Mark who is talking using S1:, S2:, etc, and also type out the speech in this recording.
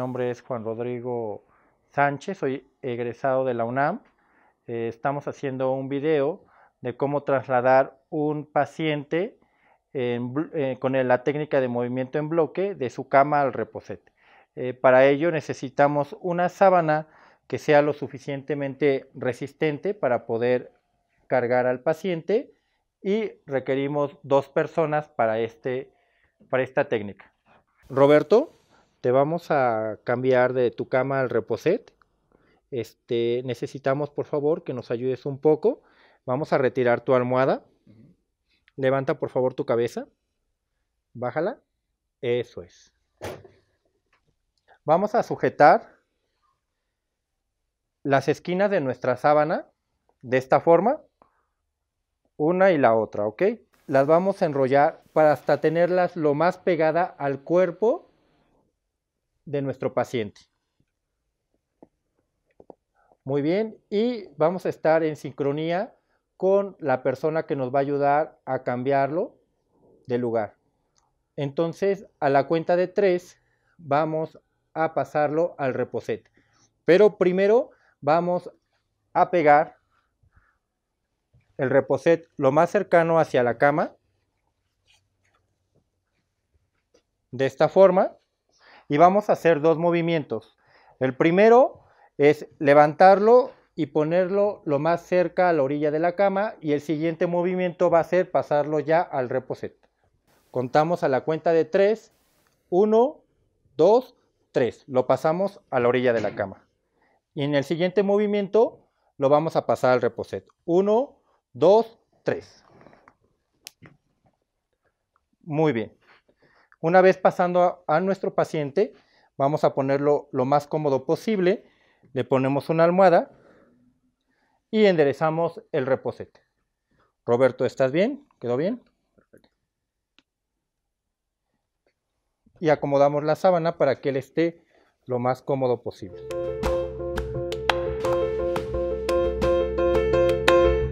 S1: nombre es Juan Rodrigo Sánchez, soy egresado de la UNAM. Eh, estamos haciendo un video de cómo trasladar un paciente eh, con la técnica de movimiento en bloque de su cama al reposete. Eh, para ello necesitamos una sábana que sea lo suficientemente resistente para poder cargar al paciente y requerimos dos personas para, este, para esta técnica. Roberto te vamos a cambiar de tu cama al reposet. Este, necesitamos por favor que nos ayudes un poco. Vamos a retirar tu almohada. Levanta por favor tu cabeza. Bájala. Eso es. Vamos a sujetar las esquinas de nuestra sábana de esta forma, una y la otra, ¿ok? Las vamos a enrollar para hasta tenerlas lo más pegada al cuerpo de nuestro paciente. Muy bien, y vamos a estar en sincronía con la persona que nos va a ayudar a cambiarlo de lugar. Entonces, a la cuenta de 3 vamos a pasarlo al reposet. Pero primero vamos a pegar el reposet lo más cercano hacia la cama. De esta forma y vamos a hacer dos movimientos. El primero es levantarlo y ponerlo lo más cerca a la orilla de la cama y el siguiente movimiento va a ser pasarlo ya al reposet. Contamos a la cuenta de 3, 1, dos, tres. Lo pasamos a la orilla de la cama. Y en el siguiente movimiento lo vamos a pasar al reposet. 1, dos, tres. Muy bien. Una vez pasando a, nuestro paciente, vamos a ponerlo lo más cómodo posible, le ponemos una almohada y enderezamos el reposete. Roberto, ¿estás bien? ¿Quedó bien? Y acomodamos la sábana para que él esté lo más cómodo posible.